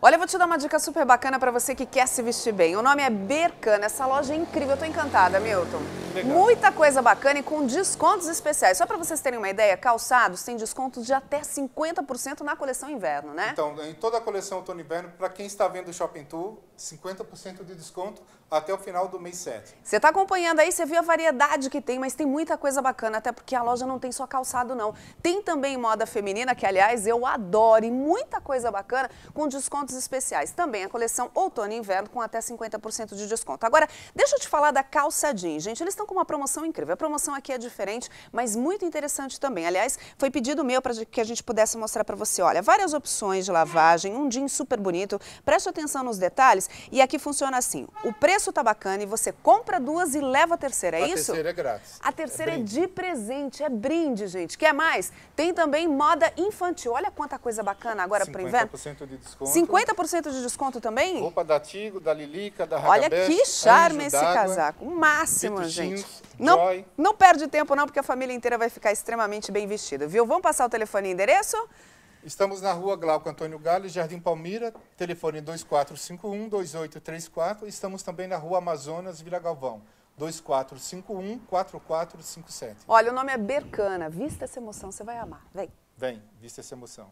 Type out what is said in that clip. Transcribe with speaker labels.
Speaker 1: Olha, eu vou te dar uma dica super bacana para você que quer se vestir bem. O nome é Bercana, essa loja é incrível, eu tô encantada, Milton. Muita coisa bacana e com descontos especiais. Só para vocês terem uma ideia, calçados tem descontos de até 50% na coleção inverno, né? Então, em
Speaker 2: toda a coleção outono inverno, para quem está vendo o Shopping Tour, 50% de desconto até o final do mês 7.
Speaker 1: Você está acompanhando aí, você viu a variedade que tem, mas tem muita coisa bacana, até porque a loja não tem só calçado, não. Tem também moda feminina, que aliás eu adoro, e muita coisa bacana com descontos especiais. Também a coleção outono e inverno com até 50% de desconto. Agora, deixa eu te falar da calça jeans, gente. Eles estão com uma promoção incrível. A promoção aqui é diferente, mas muito interessante também. Aliás, foi pedido meu para que a gente pudesse mostrar para você. Olha, várias opções de lavagem, um jeans super bonito. Preste atenção nos detalhes. E aqui funciona assim. O preço tá bacana e você compra duas e leva a terceira, é a isso? A terceira é grátis. A é terceira é, é de presente, é brinde, gente. Quer mais? Tem também moda infantil. Olha quanta coisa bacana agora para o inverno.
Speaker 2: 50% de desconto.
Speaker 1: 50% de desconto também? Roupa
Speaker 2: da Tigo, da Lilica, da Olha que charme esse casaco. O máximo, gente gente.
Speaker 1: não, não perde tempo não, porque a família inteira vai ficar extremamente
Speaker 2: bem vestida, viu? Vamos passar o telefone e endereço? Estamos na rua Glauco Antônio Gales, Jardim Palmira, telefone 2451-2834. Estamos também na rua Amazonas, Vila Galvão, 2451-4457.
Speaker 1: Olha, o nome é Bercana. Vista essa emoção, você vai amar.
Speaker 2: Vem. Vem, vista essa emoção.